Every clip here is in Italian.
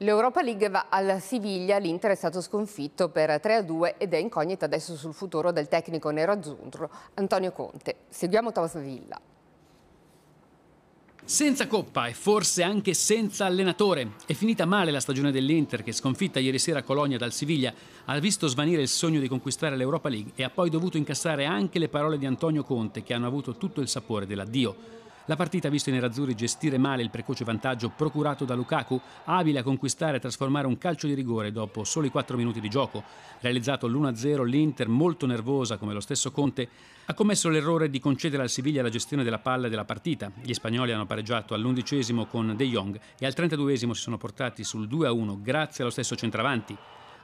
L'Europa League va alla Siviglia, l'Inter è stato sconfitto per 3-2 ed è incognita adesso sul futuro del tecnico nero-azzurro Antonio Conte. Seguiamo Thomas Villa. Senza coppa e forse anche senza allenatore. È finita male la stagione dell'Inter che sconfitta ieri sera a Colonia dal Siviglia ha visto svanire il sogno di conquistare l'Europa League e ha poi dovuto incassare anche le parole di Antonio Conte che hanno avuto tutto il sapore dell'addio. La partita ha visto i nerazzurri gestire male il precoce vantaggio procurato da Lukaku, abile a conquistare e trasformare un calcio di rigore dopo soli 4 minuti di gioco. Realizzato l'1-0, l'Inter, molto nervosa come lo stesso Conte, ha commesso l'errore di concedere al Siviglia la gestione della palla della partita. Gli spagnoli hanno pareggiato all'undicesimo con De Jong e al 32 si sono portati sul 2-1 grazie allo stesso centravanti.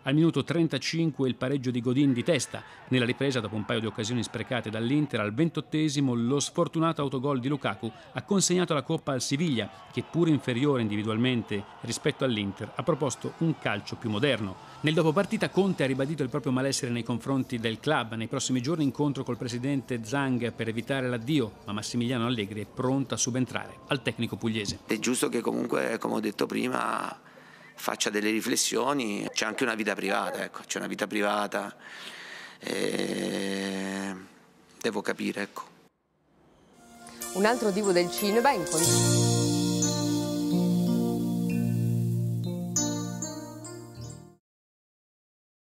Al minuto 35 il pareggio di Godin di testa. Nella ripresa, dopo un paio di occasioni sprecate dall'Inter, al ventottesimo lo sfortunato autogol di Lukaku ha consegnato la coppa al Siviglia, che pur inferiore individualmente rispetto all'Inter, ha proposto un calcio più moderno. Nel dopopartita Conte ha ribadito il proprio malessere nei confronti del club. Nei prossimi giorni incontro col presidente Zhang per evitare l'addio, ma Massimiliano Allegri è pronto a subentrare al tecnico pugliese. È giusto che comunque, come ho detto prima, faccia delle riflessioni, c'è anche una vita privata, ecco, c'è una vita privata, e... devo capire. Ecco. Un altro divo del cinema è in condizione...